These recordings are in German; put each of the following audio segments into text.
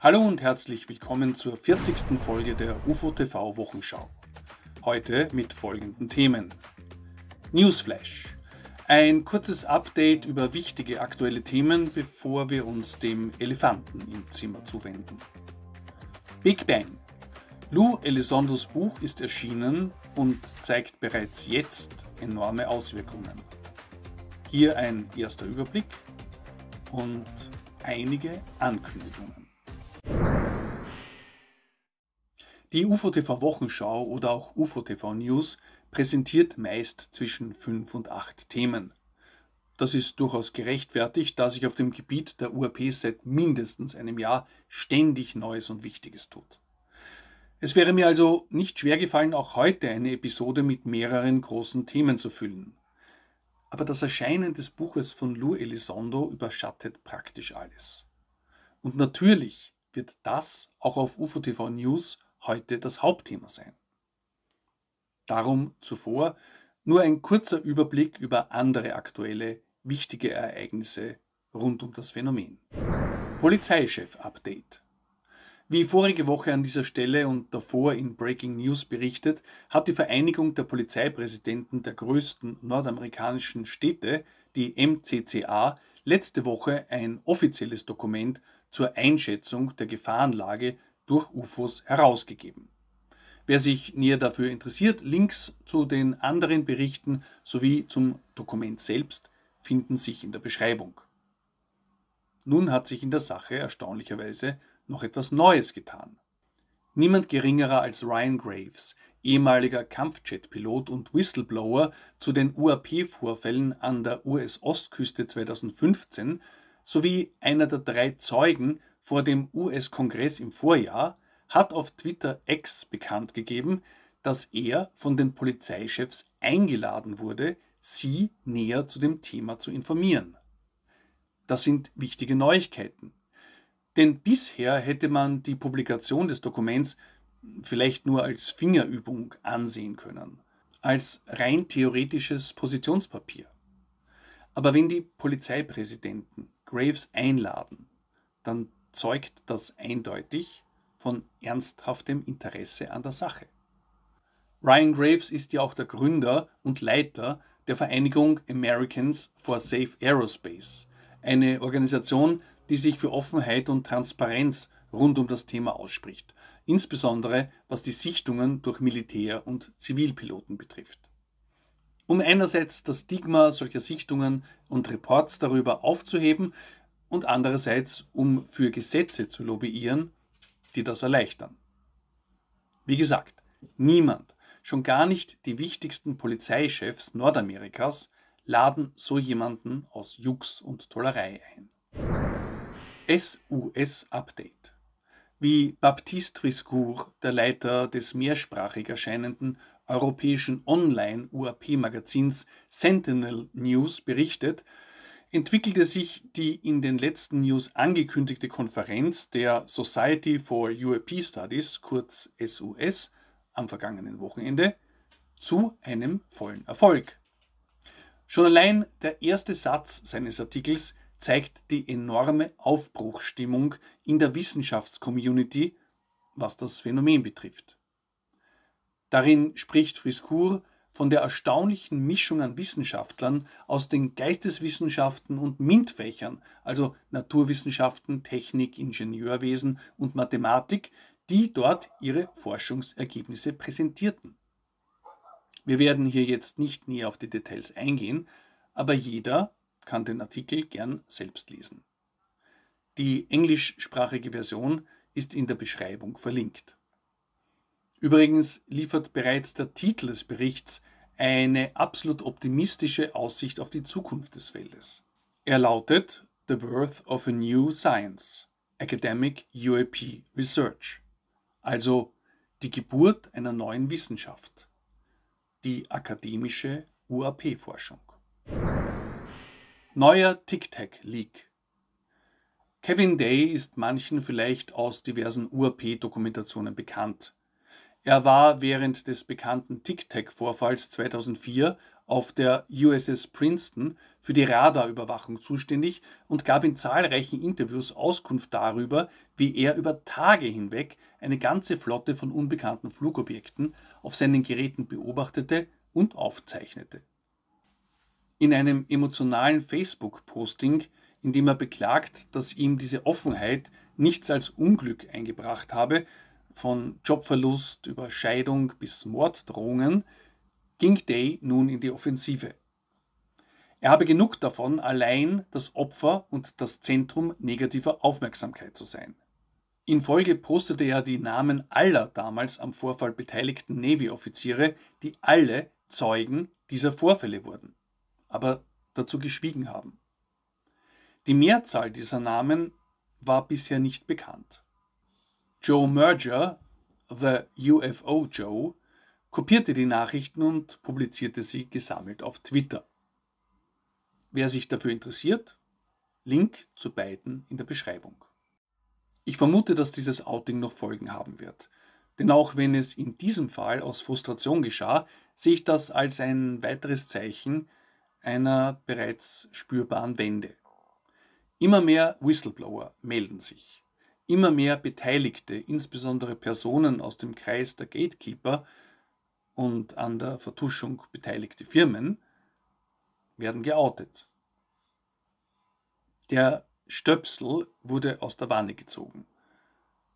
Hallo und herzlich willkommen zur 40. Folge der UFO TV Wochenschau. Heute mit folgenden Themen. Newsflash. Ein kurzes Update über wichtige aktuelle Themen, bevor wir uns dem Elefanten im Zimmer zuwenden. Big Bang. Lou Elizondos Buch ist erschienen und zeigt bereits jetzt enorme Auswirkungen. Hier ein erster Überblick und einige Ankündigungen. Die UFOTV Wochenschau oder auch UFOTV News präsentiert meist zwischen fünf und acht Themen. Das ist durchaus gerechtfertigt, da sich auf dem Gebiet der UAP seit mindestens einem Jahr ständig Neues und Wichtiges tut. Es wäre mir also nicht schwer gefallen, auch heute eine Episode mit mehreren großen Themen zu füllen. Aber das Erscheinen des Buches von Lou Elizondo überschattet praktisch alles. Und natürlich wird das auch auf UFO TV News heute das Hauptthema sein. Darum zuvor nur ein kurzer Überblick über andere aktuelle wichtige Ereignisse rund um das Phänomen. Polizeichef-Update. Wie vorige Woche an dieser Stelle und davor in Breaking News berichtet, hat die Vereinigung der Polizeipräsidenten der größten nordamerikanischen Städte, die MCCA, letzte Woche ein offizielles Dokument zur Einschätzung der Gefahrenlage durch UFOs herausgegeben. Wer sich näher dafür interessiert, Links zu den anderen Berichten sowie zum Dokument selbst finden sich in der Beschreibung. Nun hat sich in der Sache erstaunlicherweise noch etwas Neues getan. Niemand geringerer als Ryan Graves, ehemaliger Kampfjet-Pilot und Whistleblower zu den UAP-Vorfällen an der US-Ostküste 2015, sowie einer der drei Zeugen vor dem US-Kongress im Vorjahr hat auf Twitter X bekannt gegeben, dass er von den Polizeichefs eingeladen wurde, sie näher zu dem Thema zu informieren. Das sind wichtige Neuigkeiten. Denn bisher hätte man die Publikation des Dokuments vielleicht nur als Fingerübung ansehen können, als rein theoretisches Positionspapier. Aber wenn die Polizeipräsidenten Graves einladen, dann zeugt das eindeutig von ernsthaftem Interesse an der Sache. Ryan Graves ist ja auch der Gründer und Leiter der Vereinigung Americans for Safe Aerospace, eine Organisation, die sich für Offenheit und Transparenz rund um das Thema ausspricht, insbesondere was die Sichtungen durch Militär- und Zivilpiloten betrifft. Um einerseits das Stigma solcher Sichtungen und Reports darüber aufzuheben, und andererseits, um für Gesetze zu lobbyieren, die das erleichtern. Wie gesagt, niemand, schon gar nicht die wichtigsten Polizeichefs Nordamerikas, laden so jemanden aus Jux und Tollerei ein. SUS-Update. Wie Baptiste Friscourt, der Leiter des mehrsprachig erscheinenden europäischen Online-UAP-Magazins Sentinel News, berichtet, entwickelte sich die in den letzten News angekündigte Konferenz der Society for UAP Studies, kurz SUS, am vergangenen Wochenende zu einem vollen Erfolg. Schon allein der erste Satz seines Artikels zeigt die enorme Aufbruchstimmung in der Wissenschaftscommunity, was das Phänomen betrifft. Darin spricht Friscourt von der erstaunlichen Mischung an Wissenschaftlern aus den Geisteswissenschaften und MINT-Fächern, also Naturwissenschaften, Technik, Ingenieurwesen und Mathematik, die dort ihre Forschungsergebnisse präsentierten. Wir werden hier jetzt nicht näher auf die Details eingehen, aber jeder kann den Artikel gern selbst lesen. Die englischsprachige Version ist in der Beschreibung verlinkt. Übrigens liefert bereits der Titel des Berichts eine absolut optimistische Aussicht auf die Zukunft des Feldes. Er lautet The Birth of a New Science, Academic UAP Research, also die Geburt einer neuen Wissenschaft, die akademische UAP-Forschung. Neuer Tic-Tac-Leak. Kevin Day ist manchen vielleicht aus diversen UAP-Dokumentationen bekannt. Er war während des bekannten Tic-Tac-Vorfalls 2004 auf der USS Princeton für die Radarüberwachung zuständig und gab in zahlreichen Interviews Auskunft darüber, wie er über Tage hinweg eine ganze Flotte von unbekannten Flugobjekten auf seinen Geräten beobachtete und aufzeichnete. In einem emotionalen Facebook-Posting, in dem er beklagt, dass ihm diese Offenheit nichts als Unglück eingebracht habe, von Jobverlust über Scheidung bis Morddrohungen ging Day nun in die Offensive. Er habe genug davon, allein das Opfer und das Zentrum negativer Aufmerksamkeit zu sein. In Folge postete er die Namen aller damals am Vorfall beteiligten Navy-Offiziere, die alle Zeugen dieser Vorfälle wurden, aber dazu geschwiegen haben. Die Mehrzahl dieser Namen war bisher nicht bekannt. Joe Merger, The UFO Joe, kopierte die Nachrichten und publizierte sie gesammelt auf Twitter. Wer sich dafür interessiert, Link zu beiden in der Beschreibung. Ich vermute, dass dieses Outing noch Folgen haben wird. Denn auch wenn es in diesem Fall aus Frustration geschah, sehe ich das als ein weiteres Zeichen einer bereits spürbaren Wende. Immer mehr Whistleblower melden sich immer mehr Beteiligte, insbesondere Personen aus dem Kreis der Gatekeeper und an der Vertuschung beteiligte Firmen, werden geoutet. Der Stöpsel wurde aus der Wanne gezogen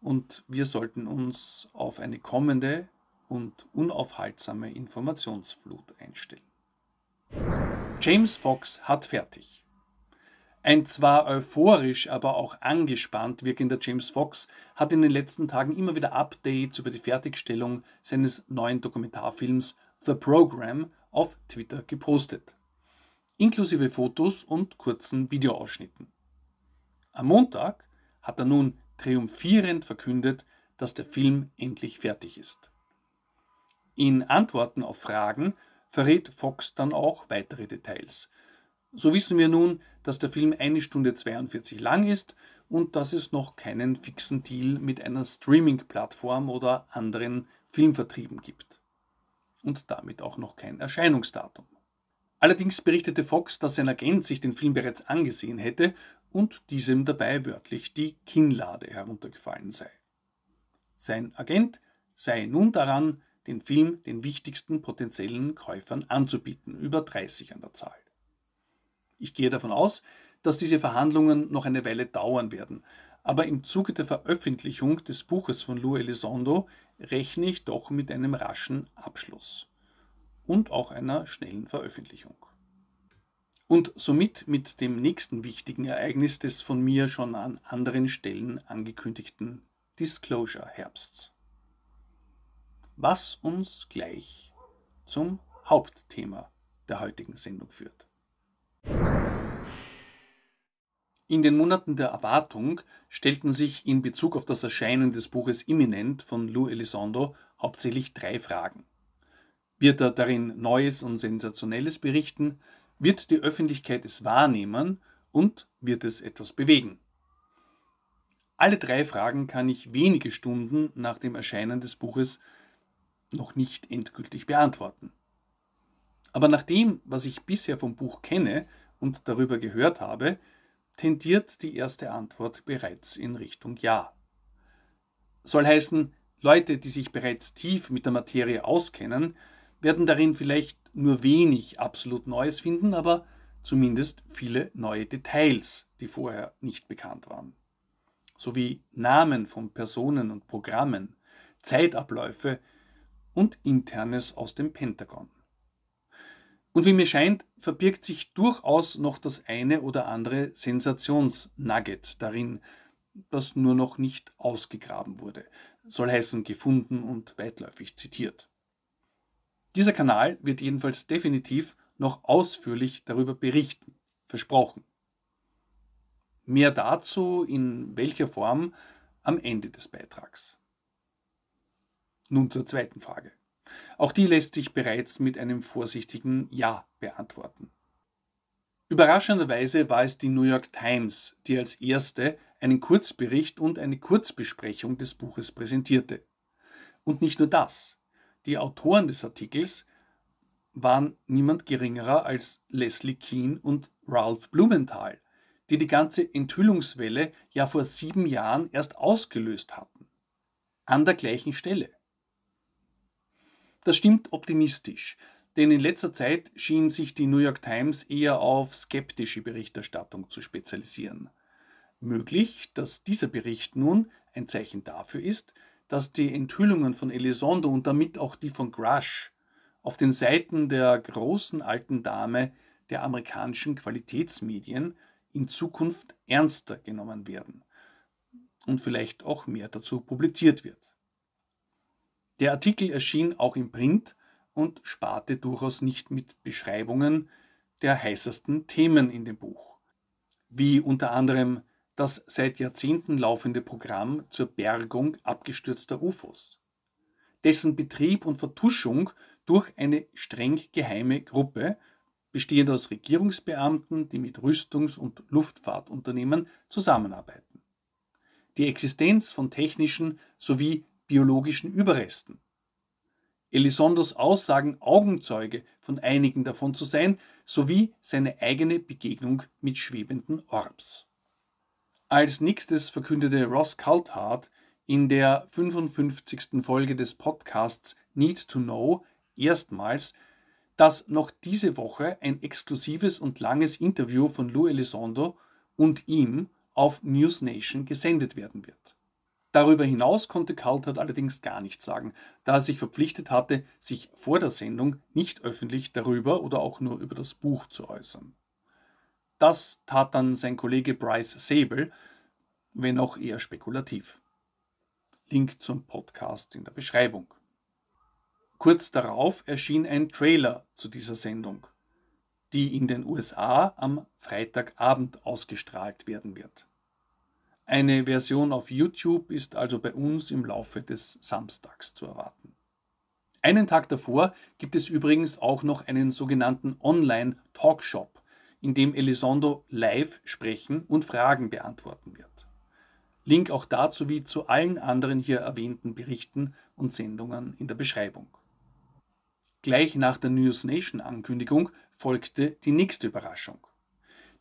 und wir sollten uns auf eine kommende und unaufhaltsame Informationsflut einstellen. James Fox hat fertig. Ein zwar euphorisch, aber auch angespannt wirkender James Fox hat in den letzten Tagen immer wieder Updates über die Fertigstellung seines neuen Dokumentarfilms The Program auf Twitter gepostet, inklusive Fotos und kurzen Videoausschnitten. Am Montag hat er nun triumphierend verkündet, dass der Film endlich fertig ist. In Antworten auf Fragen verrät Fox dann auch weitere Details, so wissen wir nun, dass der Film eine Stunde 42 lang ist und dass es noch keinen fixen Deal mit einer Streaming-Plattform oder anderen Filmvertrieben gibt. Und damit auch noch kein Erscheinungsdatum. Allerdings berichtete Fox, dass sein Agent sich den Film bereits angesehen hätte und diesem dabei wörtlich die Kinnlade heruntergefallen sei. Sein Agent sei nun daran, den Film den wichtigsten potenziellen Käufern anzubieten, über 30 an der Zahl. Ich gehe davon aus, dass diese Verhandlungen noch eine Weile dauern werden. Aber im Zuge der Veröffentlichung des Buches von Lou Elizondo rechne ich doch mit einem raschen Abschluss und auch einer schnellen Veröffentlichung. Und somit mit dem nächsten wichtigen Ereignis des von mir schon an anderen Stellen angekündigten Disclosure Herbsts. Was uns gleich zum Hauptthema der heutigen Sendung führt. In den Monaten der Erwartung stellten sich in Bezug auf das Erscheinen des Buches Imminent von Lou Elizondo hauptsächlich drei Fragen. Wird er darin Neues und Sensationelles berichten? Wird die Öffentlichkeit es wahrnehmen? Und wird es etwas bewegen? Alle drei Fragen kann ich wenige Stunden nach dem Erscheinen des Buches noch nicht endgültig beantworten. Aber nach dem, was ich bisher vom Buch kenne und darüber gehört habe, tendiert die erste Antwort bereits in Richtung Ja. Soll heißen, Leute, die sich bereits tief mit der Materie auskennen, werden darin vielleicht nur wenig absolut Neues finden, aber zumindest viele neue Details, die vorher nicht bekannt waren. Sowie Namen von Personen und Programmen, Zeitabläufe und Internes aus dem Pentagon. Und wie mir scheint, verbirgt sich durchaus noch das eine oder andere Sensationsnugget darin, das nur noch nicht ausgegraben wurde. Soll heißen gefunden und weitläufig zitiert. Dieser Kanal wird jedenfalls definitiv noch ausführlich darüber berichten, versprochen. Mehr dazu in welcher Form am Ende des Beitrags. Nun zur zweiten Frage. Auch die lässt sich bereits mit einem vorsichtigen Ja beantworten. Überraschenderweise war es die New York Times, die als erste einen Kurzbericht und eine Kurzbesprechung des Buches präsentierte. Und nicht nur das. Die Autoren des Artikels waren niemand geringerer als Leslie Keane und Ralph Blumenthal, die die ganze Enthüllungswelle ja vor sieben Jahren erst ausgelöst hatten. An der gleichen Stelle. Das stimmt optimistisch, denn in letzter Zeit schien sich die New York Times eher auf skeptische Berichterstattung zu spezialisieren. Möglich, dass dieser Bericht nun ein Zeichen dafür ist, dass die Enthüllungen von Elizondo und damit auch die von Grush auf den Seiten der großen alten Dame der amerikanischen Qualitätsmedien in Zukunft ernster genommen werden und vielleicht auch mehr dazu publiziert wird. Der Artikel erschien auch im Print und sparte durchaus nicht mit Beschreibungen der heißesten Themen in dem Buch, wie unter anderem das seit Jahrzehnten laufende Programm zur Bergung abgestürzter UFOs, dessen Betrieb und Vertuschung durch eine streng geheime Gruppe, bestehend aus Regierungsbeamten, die mit Rüstungs- und Luftfahrtunternehmen zusammenarbeiten. Die Existenz von technischen sowie biologischen Überresten. Elisondos Aussagen Augenzeuge von einigen davon zu sein, sowie seine eigene Begegnung mit schwebenden Orbs. Als nächstes verkündete Ross Coulthard in der 55. Folge des Podcasts Need to Know erstmals, dass noch diese Woche ein exklusives und langes Interview von Lou Elizondo und ihm auf News Nation gesendet werden wird. Darüber hinaus konnte Coulthard allerdings gar nichts sagen, da er sich verpflichtet hatte, sich vor der Sendung nicht öffentlich darüber oder auch nur über das Buch zu äußern. Das tat dann sein Kollege Bryce Sable, wenn auch eher spekulativ. Link zum Podcast in der Beschreibung. Kurz darauf erschien ein Trailer zu dieser Sendung, die in den USA am Freitagabend ausgestrahlt werden wird. Eine Version auf YouTube ist also bei uns im Laufe des Samstags zu erwarten. Einen Tag davor gibt es übrigens auch noch einen sogenannten Online-Talkshop, in dem Elizondo live sprechen und Fragen beantworten wird. Link auch dazu wie zu allen anderen hier erwähnten Berichten und Sendungen in der Beschreibung. Gleich nach der News Nation Ankündigung folgte die nächste Überraschung.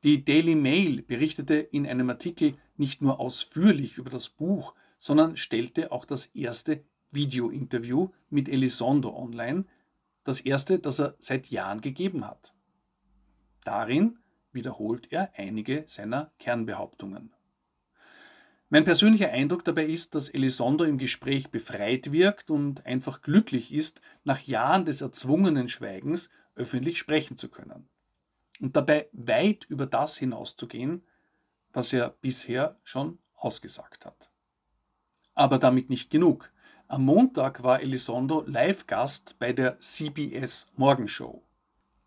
Die Daily Mail berichtete in einem Artikel nicht nur ausführlich über das Buch, sondern stellte auch das erste Video-Interview mit Elizondo online, das erste, das er seit Jahren gegeben hat. Darin wiederholt er einige seiner Kernbehauptungen. Mein persönlicher Eindruck dabei ist, dass Elizondo im Gespräch befreit wirkt und einfach glücklich ist, nach Jahren des erzwungenen Schweigens öffentlich sprechen zu können und dabei weit über das hinauszugehen, was er bisher schon ausgesagt hat. Aber damit nicht genug. Am Montag war Elizondo Live-Gast bei der CBS Morgenshow.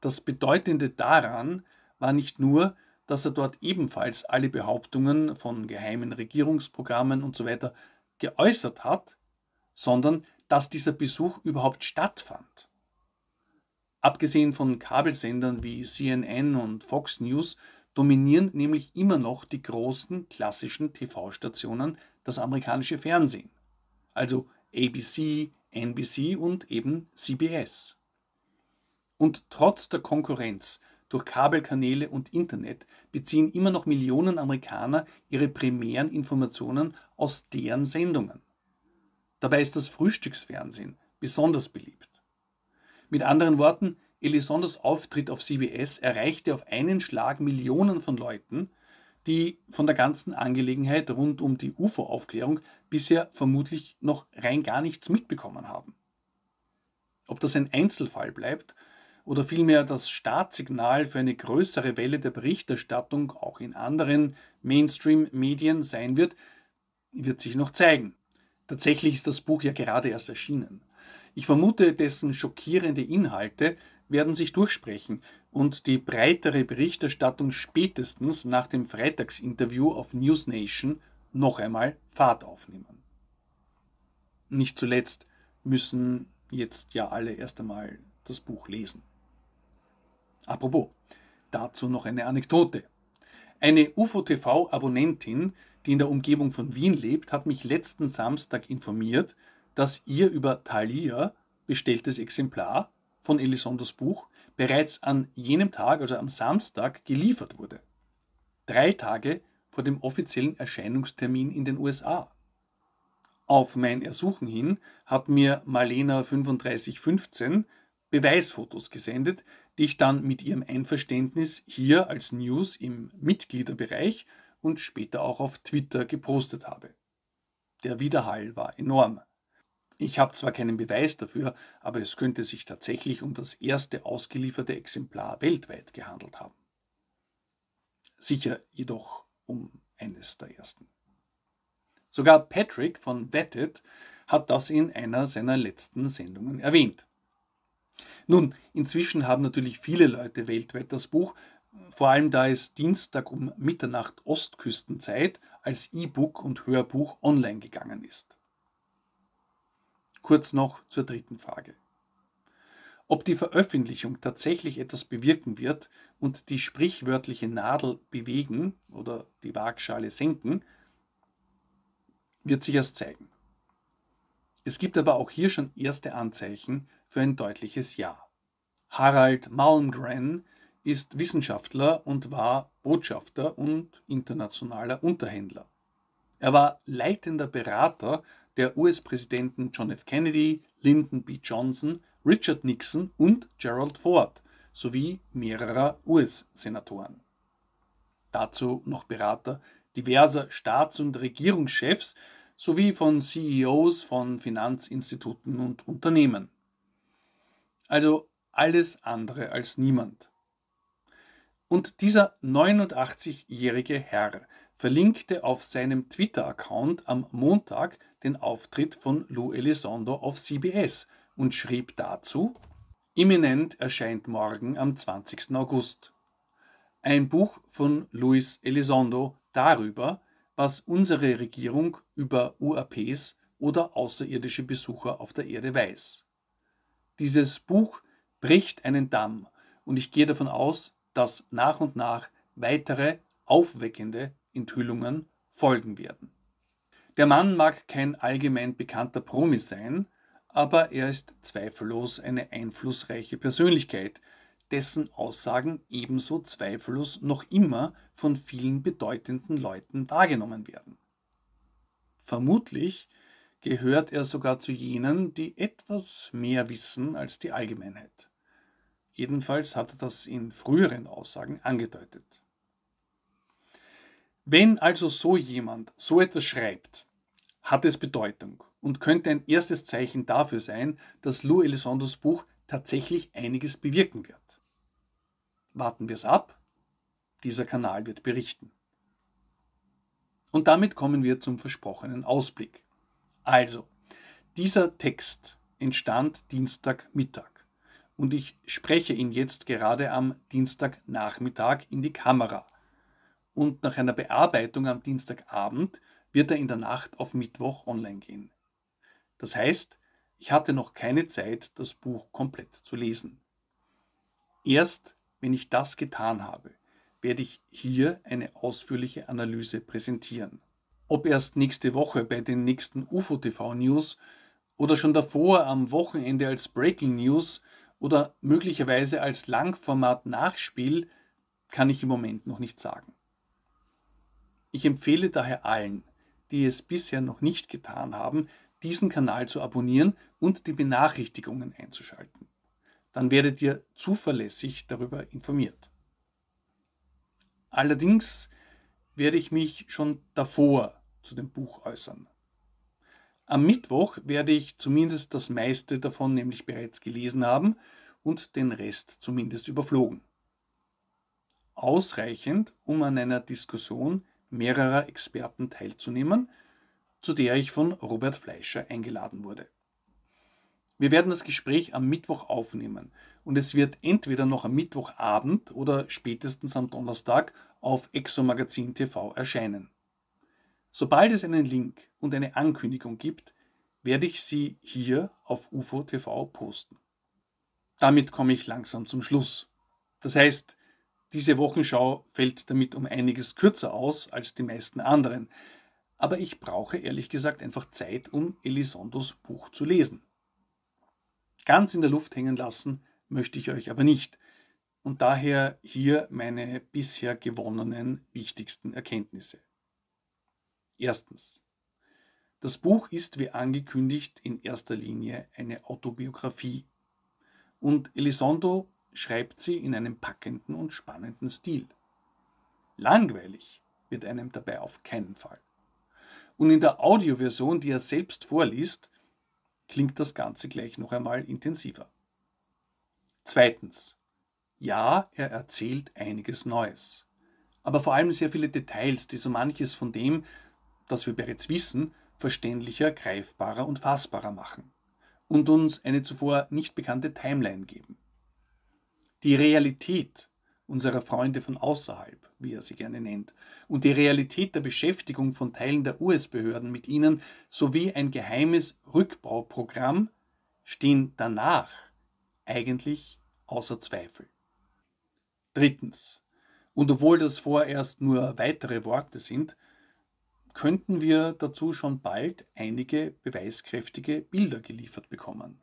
Das Bedeutende daran war nicht nur, dass er dort ebenfalls alle Behauptungen von geheimen Regierungsprogrammen usw. So geäußert hat, sondern dass dieser Besuch überhaupt stattfand. Abgesehen von Kabelsendern wie CNN und Fox News dominieren nämlich immer noch die großen klassischen TV-Stationen das amerikanische Fernsehen, also ABC, NBC und eben CBS. Und trotz der Konkurrenz durch Kabelkanäle und Internet beziehen immer noch Millionen Amerikaner ihre primären Informationen aus deren Sendungen. Dabei ist das Frühstücksfernsehen besonders beliebt. Mit anderen Worten, Elisondos Auftritt auf CBS erreichte auf einen Schlag Millionen von Leuten, die von der ganzen Angelegenheit rund um die UFO-Aufklärung bisher vermutlich noch rein gar nichts mitbekommen haben. Ob das ein Einzelfall bleibt oder vielmehr das Startsignal für eine größere Welle der Berichterstattung auch in anderen Mainstream-Medien sein wird, wird sich noch zeigen. Tatsächlich ist das Buch ja gerade erst erschienen. Ich vermute, dessen schockierende Inhalte werden sich durchsprechen und die breitere Berichterstattung spätestens nach dem Freitagsinterview auf News Nation noch einmal Fahrt aufnehmen. Nicht zuletzt müssen jetzt ja alle erst einmal das Buch lesen. Apropos, dazu noch eine Anekdote. Eine UFO-TV-Abonnentin, die in der Umgebung von Wien lebt, hat mich letzten Samstag informiert, dass ihr über Thalia bestelltes Exemplar von Elisondos Buch bereits an jenem Tag, also am Samstag, geliefert wurde. Drei Tage vor dem offiziellen Erscheinungstermin in den USA. Auf mein Ersuchen hin hat mir Marlena 3515 Beweisfotos gesendet, die ich dann mit ihrem Einverständnis hier als News im Mitgliederbereich und später auch auf Twitter gepostet habe. Der Widerhall war enorm. Ich habe zwar keinen Beweis dafür, aber es könnte sich tatsächlich um das erste ausgelieferte Exemplar weltweit gehandelt haben. Sicher jedoch um eines der ersten. Sogar Patrick von Vettet hat das in einer seiner letzten Sendungen erwähnt. Nun, inzwischen haben natürlich viele Leute weltweit das Buch, vor allem da es Dienstag um Mitternacht Ostküstenzeit als E-Book und Hörbuch online gegangen ist. Kurz noch zur dritten Frage. Ob die Veröffentlichung tatsächlich etwas bewirken wird und die sprichwörtliche Nadel bewegen oder die Waagschale senken, wird sich erst zeigen. Es gibt aber auch hier schon erste Anzeichen für ein deutliches Ja. Harald Malmgren ist Wissenschaftler und war Botschafter und internationaler Unterhändler. Er war leitender Berater der US-Präsidenten John F. Kennedy, Lyndon B. Johnson, Richard Nixon und Gerald Ford sowie mehrerer US-Senatoren. Dazu noch Berater diverser Staats- und Regierungschefs sowie von CEOs von Finanzinstituten und Unternehmen. Also alles andere als niemand. Und dieser 89-jährige Herr verlinkte auf seinem Twitter-Account am Montag den Auftritt von Lou Elizondo auf CBS und schrieb dazu, Imminent erscheint morgen am 20. August. Ein Buch von Luis Elizondo darüber, was unsere Regierung über UAPs oder außerirdische Besucher auf der Erde weiß. Dieses Buch bricht einen Damm und ich gehe davon aus, dass nach und nach weitere aufweckende Enthüllungen folgen werden. Der Mann mag kein allgemein bekannter Promi sein, aber er ist zweifellos eine einflussreiche Persönlichkeit, dessen Aussagen ebenso zweifellos noch immer von vielen bedeutenden Leuten wahrgenommen werden. Vermutlich gehört er sogar zu jenen, die etwas mehr wissen als die Allgemeinheit. Jedenfalls hat er das in früheren Aussagen angedeutet. Wenn also so jemand so etwas schreibt, hat es Bedeutung und könnte ein erstes Zeichen dafür sein, dass Lou Elizondos Buch tatsächlich einiges bewirken wird. Warten wir es ab, dieser Kanal wird berichten. Und damit kommen wir zum versprochenen Ausblick. Also, dieser Text entstand Dienstagmittag und ich spreche ihn jetzt gerade am Dienstagnachmittag in die Kamera und nach einer Bearbeitung am Dienstagabend wird er in der Nacht auf Mittwoch online gehen. Das heißt, ich hatte noch keine Zeit, das Buch komplett zu lesen. Erst wenn ich das getan habe, werde ich hier eine ausführliche Analyse präsentieren. Ob erst nächste Woche bei den nächsten UFO TV News oder schon davor am Wochenende als Breaking News oder möglicherweise als Langformat Nachspiel, kann ich im Moment noch nicht sagen. Ich empfehle daher allen, die es bisher noch nicht getan haben, diesen Kanal zu abonnieren und die Benachrichtigungen einzuschalten. Dann werdet ihr zuverlässig darüber informiert. Allerdings werde ich mich schon davor zu dem Buch äußern. Am Mittwoch werde ich zumindest das meiste davon nämlich bereits gelesen haben und den Rest zumindest überflogen. Ausreichend, um an einer Diskussion mehrerer Experten teilzunehmen, zu der ich von Robert Fleischer eingeladen wurde. Wir werden das Gespräch am Mittwoch aufnehmen und es wird entweder noch am Mittwochabend oder spätestens am Donnerstag auf Exomagazin TV erscheinen. Sobald es einen Link und eine Ankündigung gibt, werde ich sie hier auf UFO TV posten. Damit komme ich langsam zum Schluss. Das heißt, diese Wochenschau fällt damit um einiges kürzer aus als die meisten anderen. Aber ich brauche ehrlich gesagt einfach Zeit, um Elisondos Buch zu lesen. Ganz in der Luft hängen lassen möchte ich euch aber nicht. Und daher hier meine bisher gewonnenen wichtigsten Erkenntnisse. Erstens. Das Buch ist, wie angekündigt, in erster Linie eine Autobiografie. Und Elisondo schreibt sie in einem packenden und spannenden Stil. Langweilig wird einem dabei auf keinen Fall. Und in der Audioversion, die er selbst vorliest, klingt das Ganze gleich noch einmal intensiver. Zweitens, ja, er erzählt einiges Neues, aber vor allem sehr viele Details, die so manches von dem, das wir bereits wissen, verständlicher, greifbarer und fassbarer machen und uns eine zuvor nicht bekannte Timeline geben die Realität unserer Freunde von außerhalb, wie er sie gerne nennt, und die Realität der Beschäftigung von Teilen der US-Behörden mit ihnen sowie ein geheimes Rückbauprogramm stehen danach eigentlich außer Zweifel. Drittens, und obwohl das vorerst nur weitere Worte sind, könnten wir dazu schon bald einige beweiskräftige Bilder geliefert bekommen.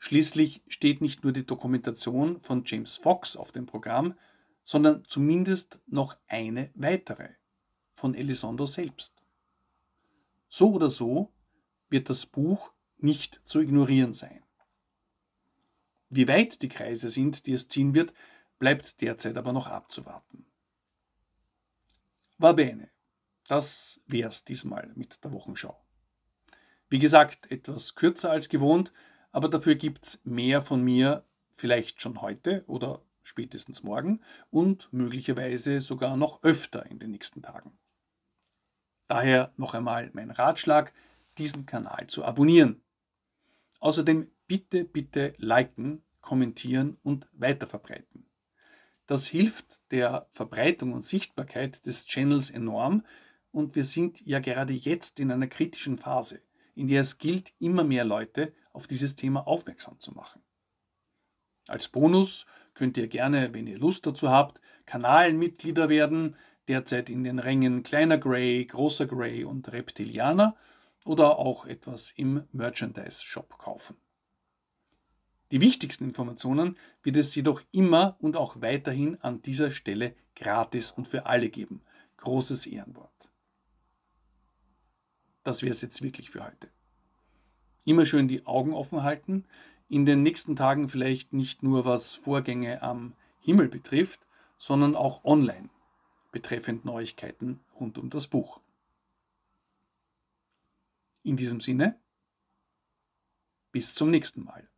Schließlich steht nicht nur die Dokumentation von James Fox auf dem Programm, sondern zumindest noch eine weitere von Elizondo selbst. So oder so wird das Buch nicht zu ignorieren sein. Wie weit die Kreise sind, die es ziehen wird, bleibt derzeit aber noch abzuwarten. War bene. Das wär's diesmal mit der Wochenschau. Wie gesagt, etwas kürzer als gewohnt, aber dafür gibt es mehr von mir vielleicht schon heute oder spätestens morgen und möglicherweise sogar noch öfter in den nächsten Tagen. Daher noch einmal mein Ratschlag, diesen Kanal zu abonnieren. Außerdem bitte, bitte liken, kommentieren und weiterverbreiten. Das hilft der Verbreitung und Sichtbarkeit des Channels enorm und wir sind ja gerade jetzt in einer kritischen Phase in der es gilt, immer mehr Leute auf dieses Thema aufmerksam zu machen. Als Bonus könnt ihr gerne, wenn ihr Lust dazu habt, Kanalmitglieder werden, derzeit in den Rängen Kleiner Grey, Großer Grey und Reptilianer oder auch etwas im Merchandise-Shop kaufen. Die wichtigsten Informationen wird es jedoch immer und auch weiterhin an dieser Stelle gratis und für alle geben. Großes Ehrenwort das wäre es jetzt wirklich für heute. Immer schön die Augen offen halten. In den nächsten Tagen vielleicht nicht nur was Vorgänge am Himmel betrifft, sondern auch online betreffend Neuigkeiten rund um das Buch. In diesem Sinne, bis zum nächsten Mal.